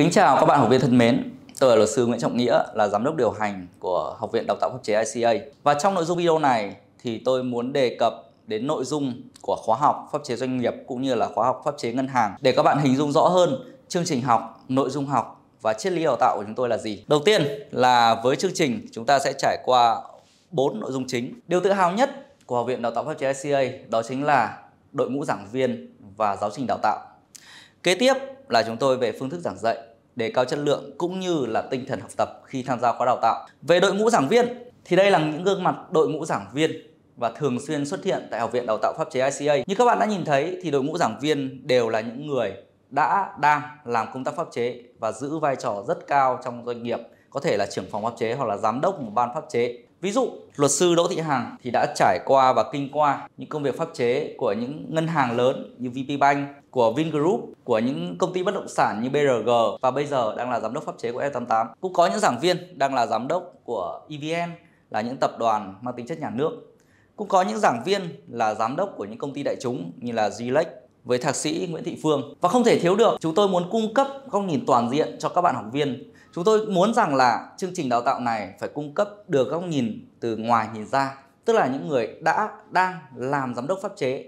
Kính chào các bạn học viên thân mến. Tôi là luật sư Nguyễn Trọng Nghĩa là giám đốc điều hành của Học viện Đào tạo Pháp chế ICA. Và trong nội dung video này thì tôi muốn đề cập đến nội dung của khóa học pháp chế doanh nghiệp cũng như là khóa học pháp chế ngân hàng để các bạn hình dung rõ hơn chương trình học, nội dung học và triết lý đào tạo của chúng tôi là gì. Đầu tiên là với chương trình chúng ta sẽ trải qua 4 nội dung chính. Điều tự hào nhất của Học viện Đào tạo Pháp chế ICA đó chính là đội ngũ giảng viên và giáo trình đào tạo. Kế tiếp là chúng tôi về phương thức giảng dạy đề cao chất lượng cũng như là tinh thần học tập khi tham gia khóa đào tạo. Về đội ngũ giảng viên thì đây là những gương mặt đội ngũ giảng viên và thường xuyên xuất hiện tại Học viện Đào tạo Pháp chế ICA. Như các bạn đã nhìn thấy thì đội ngũ giảng viên đều là những người đã đang làm công tác pháp chế và giữ vai trò rất cao trong doanh nghiệp, có thể là trưởng phòng pháp chế hoặc là giám đốc một ban pháp chế. Ví dụ, luật sư Đỗ Thị Hằng thì đã trải qua và kinh qua những công việc pháp chế của những ngân hàng lớn như VPBank, của Vingroup, của những công ty bất động sản như BRG và bây giờ đang là giám đốc pháp chế của E88. Cũng có những giảng viên đang là giám đốc của EVN là những tập đoàn mang tính chất nhà nước. Cũng có những giảng viên là giám đốc của những công ty đại chúng như là Glex với thạc sĩ Nguyễn Thị Phương. Và không thể thiếu được, chúng tôi muốn cung cấp góc nhìn toàn diện cho các bạn học viên Chúng tôi muốn rằng là chương trình đào tạo này phải cung cấp được góc nhìn từ ngoài nhìn ra, tức là những người đã đang làm giám đốc pháp chế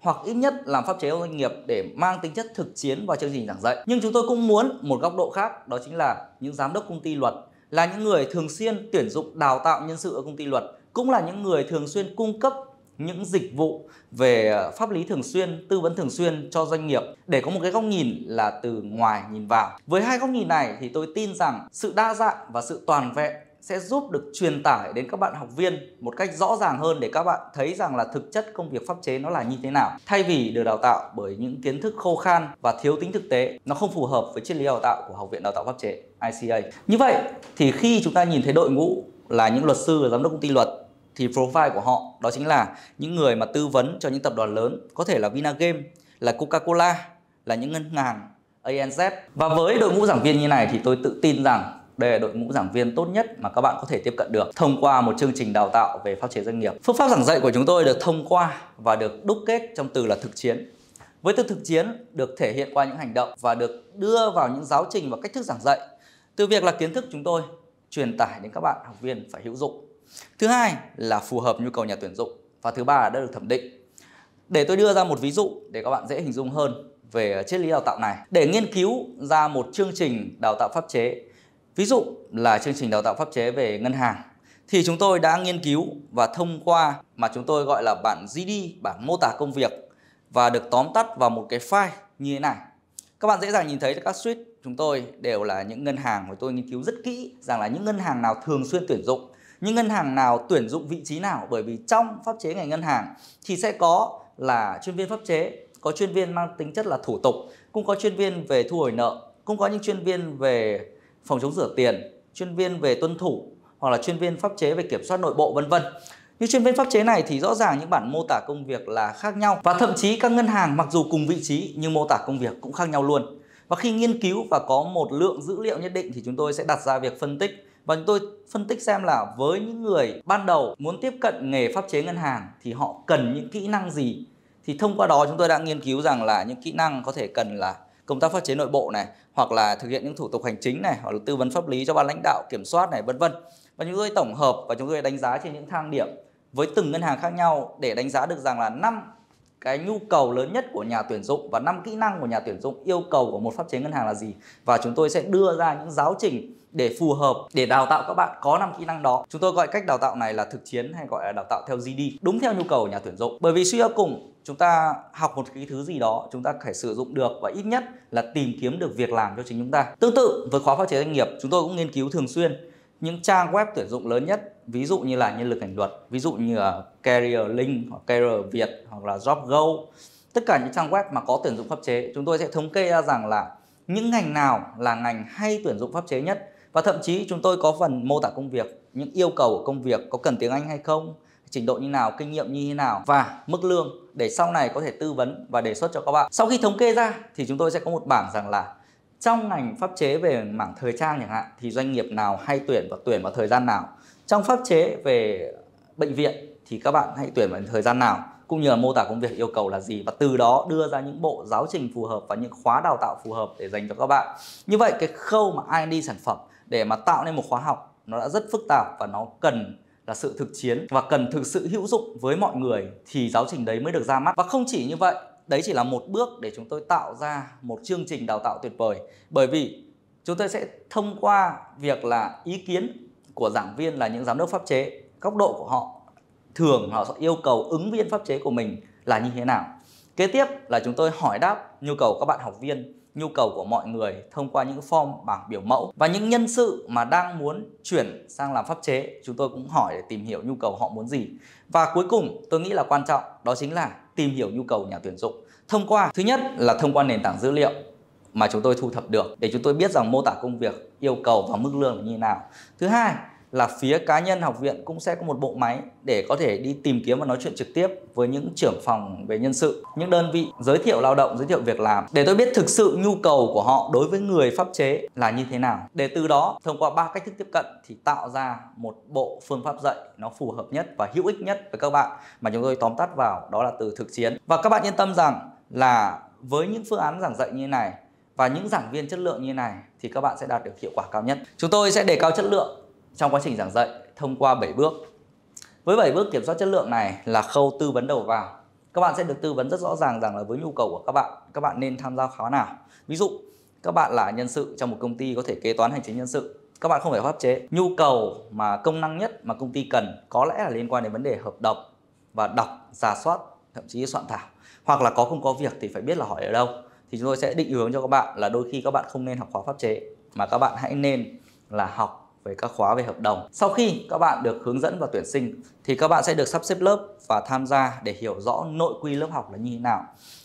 hoặc ít nhất làm pháp chế doanh nghiệp để mang tính chất thực chiến vào chương trình giảng dạy. Nhưng chúng tôi cũng muốn một góc độ khác đó chính là những giám đốc công ty luật là những người thường xuyên tuyển dụng đào tạo nhân sự ở công ty luật cũng là những người thường xuyên cung cấp những dịch vụ về ờ, pháp lý thường xuyên, tư vấn thường xuyên cho doanh nghiệp để có một cái góc nhìn là từ ngoài nhìn vào. Với hai góc nhìn này thì tôi tin rằng sự đa dạng và sự toàn vẹn sẽ giúp được truyền tải đến các bạn học viên một cách rõ ràng hơn để các bạn thấy rằng là thực chất công việc pháp chế nó là như thế nào thay vì được đào tạo bởi những kiến thức khô khan và thiếu tính thực tế nó không phù hợp với triết lý đào tạo của học viện đào tạo pháp chế ICA như vậy thì khi chúng ta nhìn thấy đội ngũ là những luật sư giám đốc công ty luật thì profile của họ đó chính là những người mà tư vấn cho những tập đoàn lớn có thể là Vinagame, là Coca-Cola, là những ngân hàng ANZ và với đội ngũ giảng viên như này thì tôi tự tin rằng đây là đội ngũ giảng viên tốt nhất mà các bạn có thể tiếp cận được thông qua một chương trình đào tạo về pháp chế doanh nghiệp. Phương pháp giảng dạy của chúng tôi được thông qua và được đúc kết trong từ là thực chiến. Với từ thực chiến được thể hiện qua những hành động và được đưa vào những giáo trình và cách thức giảng dạy. Từ việc là kiến thức chúng tôi truyền tải đến các bạn học viên phải hữu dụng Thứ hai là phù hợp nhu cầu nhà tuyển dụng và thứ ba là đã được thẩm định. Để tôi đưa ra một ví dụ để các bạn dễ hình dung hơn về triết lý đào tạo này. Để nghiên cứu ra một chương trình đào tạo pháp chế, ví dụ là chương trình đào tạo pháp chế về ngân hàng thì chúng tôi đã nghiên cứu và thông qua mà chúng tôi gọi là bản GD, bản mô tả công việc và được tóm tắt vào một cái file như thế này. Các bạn dễ dàng nhìn thấy các suite chúng tôi đều là những ngân hàng mà tôi nghiên cứu rất kỹ rằng là những ngân hàng nào thường xuyên tuyển dụng những ngân hàng nào tuyển dụng vị trí nào bởi vì trong pháp chế ngành ngân hàng thì sẽ có là chuyên viên pháp chế có chuyên viên mang tính chất là thủ tục cũng có chuyên viên về thu hồi nợ cũng có những chuyên viên về phòng chống rửa tiền chuyên viên về tuân thủ hoặc là chuyên viên pháp chế về kiểm soát nội bộ vân vân những chuyên viên pháp chế này thì rõ ràng những bản mô tả công việc là khác nhau và thậm chí các ngân hàng mặc dù cùng vị trí nhưng mô tả công việc cũng khác nhau luôn và khi nghiên cứu và có một lượng dữ liệu nhất định thì chúng tôi sẽ đặt ra việc phân tích và chúng tôi phân tích xem là với những người ban đầu muốn tiếp cận nghề pháp chế ngân hàng thì họ cần những kỹ năng gì thì thông qua đó chúng tôi đã nghiên cứu rằng là những kỹ năng có thể cần là công tác pháp chế nội bộ này hoặc là thực hiện những thủ tục hành chính này hoặc là tư vấn pháp lý cho ban lãnh đạo kiểm soát này vân vân và chúng tôi tổng hợp và chúng tôi đánh giá trên những thang điểm với từng ngân hàng khác nhau để đánh giá được rằng là năm cái nhu cầu lớn nhất của nhà tuyển dụng và năm kỹ năng của nhà tuyển dụng yêu cầu của một pháp chế ngân hàng là gì và chúng tôi sẽ đưa ra những giáo trình để phù hợp để đào tạo các bạn có năm kỹ năng đó chúng tôi gọi cách đào tạo này là thực chiến hay gọi là đào tạo theo GD đúng theo nhu cầu nhà tuyển dụng bởi vì suy cho cùng chúng ta học một cái thứ gì đó chúng ta phải sử dụng được và ít nhất là tìm kiếm được việc làm cho chính chúng ta tương tự với khóa phát triển doanh nghiệp chúng tôi cũng nghiên cứu thường xuyên những trang web tuyển dụng lớn nhất ví dụ như là nhân lực ngành luật ví dụ như là Career Link hoặc Career Việt hoặc là Job Go, tất cả những trang web mà có tuyển dụng pháp chế chúng tôi sẽ thống kê ra rằng là những ngành nào là ngành hay tuyển dụng pháp chế nhất và thậm chí chúng tôi có phần mô tả công việc những yêu cầu của công việc có cần tiếng Anh hay không trình độ như nào, kinh nghiệm như thế nào và mức lương để sau này có thể tư vấn và đề xuất cho các bạn. Sau khi thống kê ra thì chúng tôi sẽ có một bảng rằng là trong ngành pháp chế về mảng thời trang chẳng hạn thì doanh nghiệp nào hay tuyển và tuyển vào thời gian nào. Trong pháp chế về bệnh viện thì các bạn hãy tuyển vào thời gian nào cũng như là mô tả công việc yêu cầu là gì và từ đó đưa ra những bộ giáo trình phù hợp và những khóa đào tạo phù hợp để dành cho các bạn như vậy cái khâu mà R&D sản phẩm để mà tạo nên một khóa học nó đã rất phức tạp và nó cần là sự thực chiến và cần thực sự hữu dụng với mọi người thì giáo trình đấy mới được ra mắt và không chỉ như vậy đấy chỉ là một bước để chúng tôi tạo ra một chương trình đào tạo tuyệt vời bởi vì chúng tôi sẽ thông qua việc là ý kiến của giảng viên là những giám đốc pháp chế góc độ của họ thường họ sẽ yêu cầu ứng viên pháp chế của mình là như thế nào kế tiếp là chúng tôi hỏi đáp nhu cầu các bạn học viên nhu cầu của mọi người thông qua những form bảng biểu mẫu và những nhân sự mà đang muốn chuyển sang làm pháp chế chúng tôi cũng hỏi để tìm hiểu nhu cầu họ muốn gì và cuối cùng tôi nghĩ là quan trọng đó chính là tìm hiểu nhu cầu nhà tuyển dụng thông qua thứ nhất là thông qua nền tảng dữ liệu mà chúng tôi thu thập được để chúng tôi biết rằng mô tả công việc yêu cầu và mức lương là như thế nào thứ hai là phía cá nhân học viện cũng sẽ có một bộ máy để có thể đi tìm kiếm và nói chuyện trực tiếp với những trưởng phòng về nhân sự, những đơn vị giới thiệu lao động, giới thiệu việc làm để tôi biết thực sự nhu cầu của họ đối với người pháp chế là như thế nào. Để từ đó thông qua ba cách thức tiếp cận thì tạo ra một bộ phương pháp dạy nó phù hợp nhất và hữu ích nhất với các bạn mà chúng tôi tóm tắt vào đó là từ thực chiến. Và các bạn yên tâm rằng là với những phương án giảng dạy như này và những giảng viên chất lượng như này thì các bạn sẽ đạt được hiệu quả cao nhất. Chúng tôi sẽ đề cao chất lượng trong quá trình giảng dạy thông qua 7 bước. Với 7 bước kiểm soát chất lượng này là khâu tư vấn đầu vào. Các bạn sẽ được tư vấn rất rõ ràng rằng là với nhu cầu của các bạn, các bạn nên tham gia khóa nào. Ví dụ, các bạn là nhân sự trong một công ty có thể kế toán hành chính nhân sự. Các bạn không phải pháp chế. Nhu cầu mà công năng nhất mà công ty cần có lẽ là liên quan đến vấn đề hợp đồng và đọc, giả soát, thậm chí soạn thảo. Hoặc là có không có việc thì phải biết là hỏi ở đâu. Thì chúng tôi sẽ định hướng cho các bạn là đôi khi các bạn không nên học khóa pháp chế mà các bạn hãy nên là học về các khóa về hợp đồng. Sau khi các bạn được hướng dẫn và tuyển sinh thì các bạn sẽ được sắp xếp lớp và tham gia để hiểu rõ nội quy lớp học là như thế nào.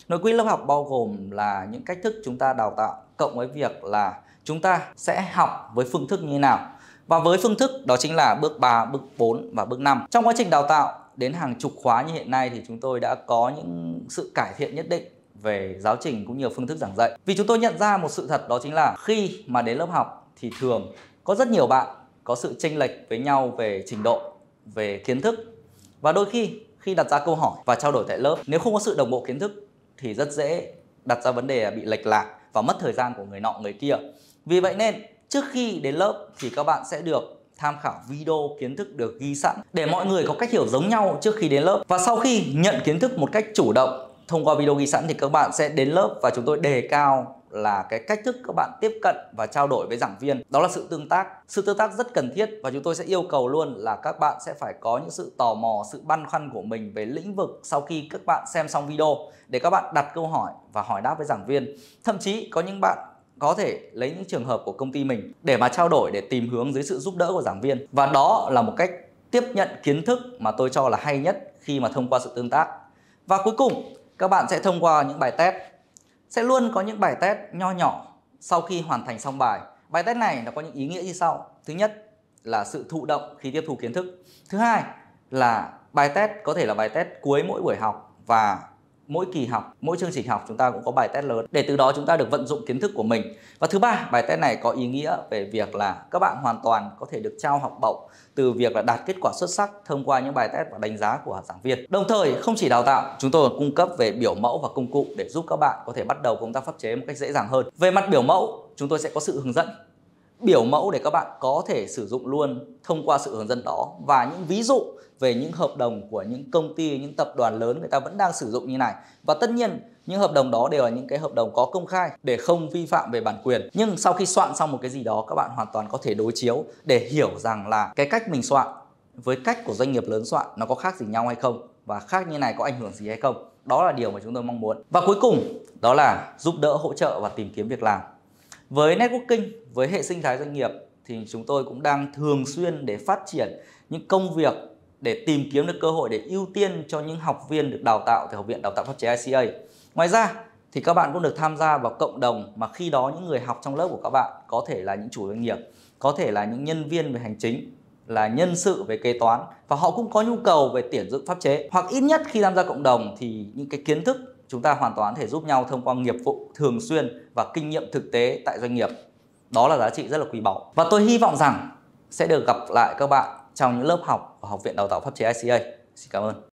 Nội quy lớp học bao gồm là những cách thức chúng ta đào tạo cộng với việc là chúng ta sẽ học với phương thức như thế nào. Và với phương thức đó chính là bước 3, bước 4 và bước 5. Trong quá trình đào tạo đến hàng chục khóa như hiện nay thì chúng tôi đã có những sự cải thiện nhất định về giáo trình cũng như phương thức giảng dạy. Vì chúng tôi nhận ra một sự thật đó chính là khi mà đến lớp học thì thường có rất nhiều bạn có sự chênh lệch với nhau về trình độ, về kiến thức và đôi khi khi đặt ra câu hỏi và trao đổi tại lớp nếu không có sự đồng bộ kiến thức thì rất dễ đặt ra vấn đề bị lệch lạc và mất thời gian của người nọ người kia. Vì vậy nên trước khi đến lớp thì các bạn sẽ được tham khảo video kiến thức được ghi sẵn để mọi người có cách hiểu giống nhau trước khi đến lớp và sau khi nhận kiến thức một cách chủ động thông qua video ghi sẵn thì các bạn sẽ đến lớp và chúng tôi đề cao là cái cách thức các bạn tiếp cận và trao đổi với giảng viên đó là sự tương tác sự tương tác rất cần thiết và chúng tôi sẽ yêu cầu luôn là các bạn sẽ phải có những sự tò mò sự băn khoăn của mình về lĩnh vực sau khi các bạn xem xong video để các bạn đặt câu hỏi và hỏi đáp với giảng viên thậm chí có những bạn có thể lấy những trường hợp của công ty mình để mà trao đổi để tìm hướng dưới sự giúp đỡ của giảng viên và đó là một cách tiếp nhận kiến thức mà tôi cho là hay nhất khi mà thông qua sự tương tác và cuối cùng các bạn sẽ thông qua những bài test sẽ luôn có những bài test nho nhỏ sau khi hoàn thành xong bài. Bài test này nó có những ý nghĩa như sau. Thứ nhất là sự thụ động khi tiếp thu kiến thức. Thứ hai là bài test có thể là bài test cuối mỗi buổi học và mỗi kỳ học, mỗi chương trình học chúng ta cũng có bài test lớn để từ đó chúng ta được vận dụng kiến thức của mình. Và thứ ba, bài test này có ý nghĩa về việc là các bạn hoàn toàn có thể được trao học bổng từ việc là đạt kết quả xuất sắc thông qua những bài test và đánh giá của giảng viên. Đồng thời, không chỉ đào tạo, chúng tôi còn cung cấp về biểu mẫu và công cụ để giúp các bạn có thể bắt đầu công tác pháp chế một cách dễ dàng hơn. Về mặt biểu mẫu, chúng tôi sẽ có sự hướng dẫn biểu mẫu để các bạn có thể sử dụng luôn thông qua sự hướng dẫn đó và những ví dụ về những hợp đồng của những công ty những tập đoàn lớn người ta vẫn đang sử dụng như này và tất nhiên những hợp đồng đó đều là những cái hợp đồng có công khai để không vi phạm về bản quyền nhưng sau khi soạn xong một cái gì đó các bạn hoàn toàn có thể đối chiếu để hiểu rằng là cái cách mình soạn với cách của doanh nghiệp lớn soạn nó có khác gì nhau hay không và khác như này có ảnh hưởng gì hay không đó là điều mà chúng tôi mong muốn và cuối cùng đó là giúp đỡ hỗ trợ và tìm kiếm việc làm với networking, với hệ sinh thái doanh nghiệp thì chúng tôi cũng đang thường xuyên để phát triển những công việc để tìm kiếm được cơ hội để ưu tiên cho những học viên được đào tạo tại Học viện Đào tạo Pháp chế ICA. Ngoài ra thì các bạn cũng được tham gia vào cộng đồng mà khi đó những người học trong lớp của các bạn có thể là những chủ doanh nghiệp, có thể là những nhân viên về hành chính, là nhân sự về kế toán và họ cũng có nhu cầu về tuyển dụng pháp chế hoặc ít nhất khi tham gia cộng đồng thì những cái kiến thức chúng ta hoàn toàn thể giúp nhau thông qua nghiệp vụ thường xuyên và kinh nghiệm thực tế tại doanh nghiệp. Đó là giá trị rất là quý báu. Và tôi hy vọng rằng sẽ được gặp lại các bạn trong những lớp học của Học viện Đào tạo Pháp chế ICA. Xin cảm ơn.